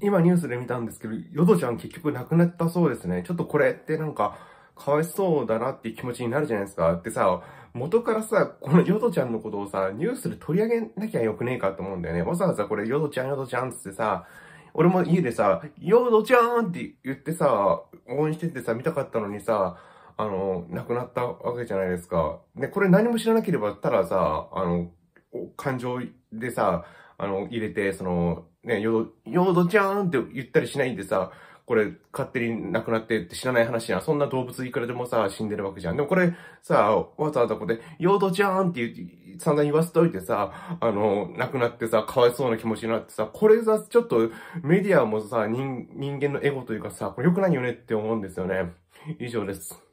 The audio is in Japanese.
今ニュースで見たんですけど、ヨドちゃん結局亡くなったそうですね。ちょっとこれってなんか、かわいそうだなっていう気持ちになるじゃないですか。ってさ、元からさ、このヨドちゃんのことをさ、ニュースで取り上げなきゃよくねえかと思うんだよね。わざわざこれヨドちゃんヨドちゃんつってさ、俺も家でさ、ヨドちゃんって言ってさ、応援しててさ、見たかったのにさ、あの、亡くなったわけじゃないですか。で、これ何も知らなければ、たださ、あの、感情でさ、あの、入れて、その、ね、ド、ヨードちゃーんって言ったりしないんでさ、これ勝手に亡くなってって知らない話やん。そんな動物いくらでもさ、死んでるわけじゃん。でもこれさ、わざわざここで、ヨードじゃーんって散々言わせておいてさ、あの、亡くなってさ、かわいそうな気持ちになってさ、これさ、ちょっとメディアもさ、人、人間のエゴというかさ、これ良くないよねって思うんですよね。以上です。